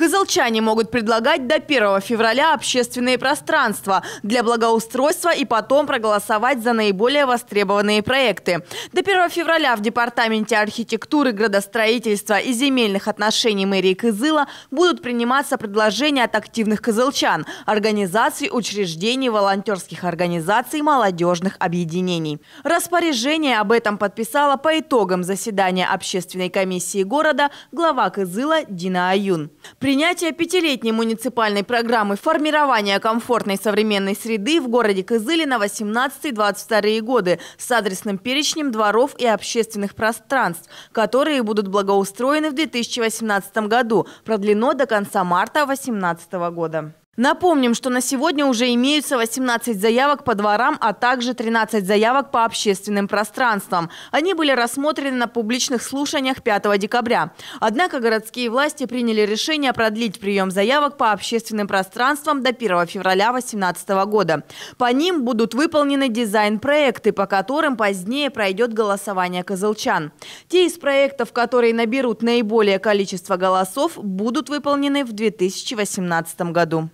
Кызылчане могут предлагать до 1 февраля общественные пространства для благоустройства и потом проголосовать за наиболее востребованные проекты. До 1 февраля в Департаменте архитектуры, градостроительства и земельных отношений мэрии Кызыла будут приниматься предложения от активных кызылчан, организаций, учреждений, волонтерских организаций, молодежных объединений. Распоряжение об этом подписала по итогам заседания общественной комиссии города глава Кызыла Дина Аюн. Принятие пятилетней муниципальной программы формирования комфортной современной среды в городе Кызыле на 18-22 годы с адресным перечнем дворов и общественных пространств, которые будут благоустроены в 2018 году, продлено до конца марта 2018 года. Напомним, что на сегодня уже имеются 18 заявок по дворам, а также 13 заявок по общественным пространствам. Они были рассмотрены на публичных слушаниях 5 декабря. Однако городские власти приняли решение продлить прием заявок по общественным пространствам до 1 февраля 2018 года. По ним будут выполнены дизайн-проекты, по которым позднее пройдет голосование козылчан. Те из проектов, которые наберут наиболее количество голосов, будут выполнены в 2018 году.